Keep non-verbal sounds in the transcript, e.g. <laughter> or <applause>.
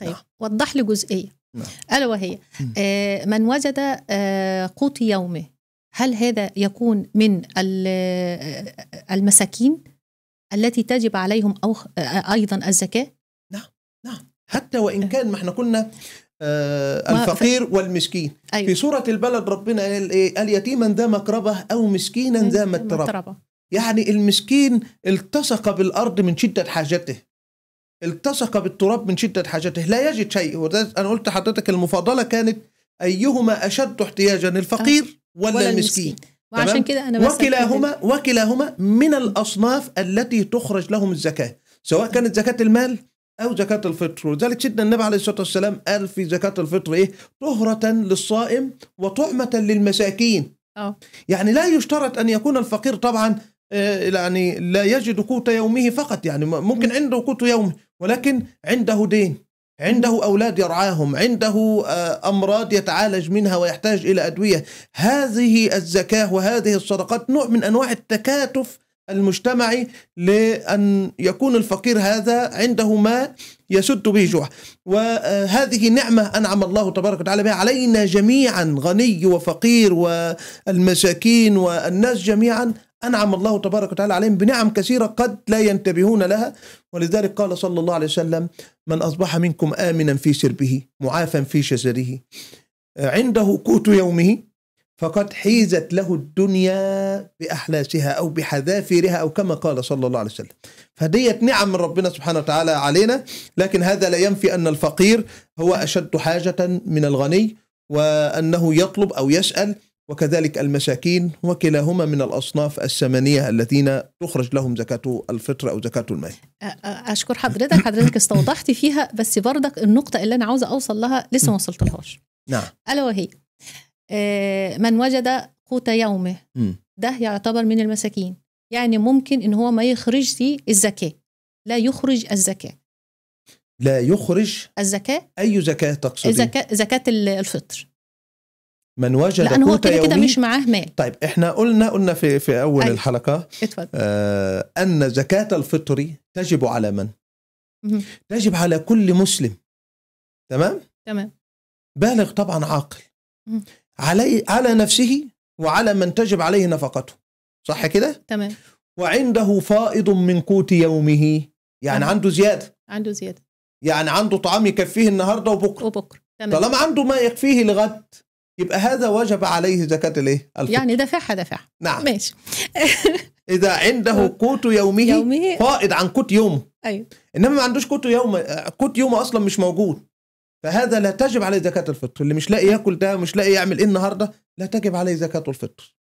طيب نعم. وضح لي جزئيه نعم. الا وهي آه من وجد آه قوت يومه هل هذا يكون من آه، المساكين التي تجب عليهم أو آه، ايضا الزكاه نعم نعم حتى وان آه. كان ما احنا قلنا آه الفقير والمسكين أيوه. في سورة البلد ربنا قال إيه اليتيما ذا مقربة أو مسكينا ذا متربة يعني المسكين التصق بالأرض من شدة حاجته التصق بالتراب من شدة حاجته لا يجد شيء وده أنا قلت حضرتك المفاضلة كانت أيهما أشد احتياجا الفقير آه، ولا, ولا المسكين, المسكين. وعشان كده أنا بس وكلاهما وكلاهما من الأصناف التي تخرج لهم الزكاة سواء كانت زكاة المال أو زكاة الفطر ولذلك سيدنا النبي عليه الصلاة والسلام قال في زكاة الفطر إيه طهرة للصائم وطعمة للمساكين أوه. يعني لا يشترط أن يكون الفقير طبعا آه، يعني لا يجد قوت يومه فقط يعني ممكن عنده قوت يومه ولكن عنده دين عنده أولاد يرعاهم عنده آه، أمراض يتعالج منها ويحتاج إلى أدوية هذه الزكاة وهذه الصدقات نوع من أنواع التكاتف المجتمعي لأن يكون الفقير هذا عنده ما يسد به جوع وهذه نعمة أنعم الله تبارك وتعالى بها علينا جميعا غني وفقير والمساكين والناس جميعا أنعم الله تبارك وتعالى عليهم بنعم كثيرة قد لا ينتبهون لها ولذلك قال صلى الله عليه وسلم من أصبح منكم آمنا في سربه معافا في شسره عنده قوت يومه فقد حيزت له الدنيا بأحلاسها أو بحذافيرها أو كما قال صلى الله عليه وسلم فدية نعم من ربنا سبحانه وتعالى علينا لكن هذا لا ينفي أن الفقير هو أشد حاجة من الغني وأنه يطلب أو يسأل وكذلك المساكين وكلاهما من الأصناف الثمانية الذين تخرج لهم زكاة الفطر أو زكاة المال أشكر حضرتك حضرتك استوضحت فيها بس بردك النقطة اللي أنا عاوزة أوصل لها لسه ما وصلتلهاش نعم ألا وهي آه، من وجد قوت يومه ده يعتبر من المساكين يعني ممكن ان هو ما يخرج الزكاه لا يخرج الزكاه لا يخرج الزكاه اي زكاه تقصدين زكاه زكاه الفطر من وجد لأن هو كده كده مش معاه مال طيب احنا قلنا قلنا في في اول أي. أيوه، الحلقه اتفضل. آه ان زكاه الفطر تجب على من؟ تجب على كل مسلم تمام؟ تمام بالغ طبعا عاقل علي على نفسه وعلى من تجب عليه نفقته صح كده؟ تمام وعنده فائض من قوت يومه يعني تمام. عنده زياده عنده زياده يعني عنده طعام يكفيه النهارده وبكره وبكره تمام. طالما عنده ما يكفيه لغد يبقى هذا وجب عليه زكاة الايه؟ يعني دافعها دافعها نعم ماشي <laughs> إذا عنده آه. قوت يومه, يومه فائض عن قوت يومه أيوه إنما ما عندوش قوت يوم قوت يومه أصلا مش موجود فهذا لا تجب عليه زكاة الفطر اللي مش لاقي ياكل ده مش لاقي يعمل إيه النهارده لا تجب عليه زكاة الفطر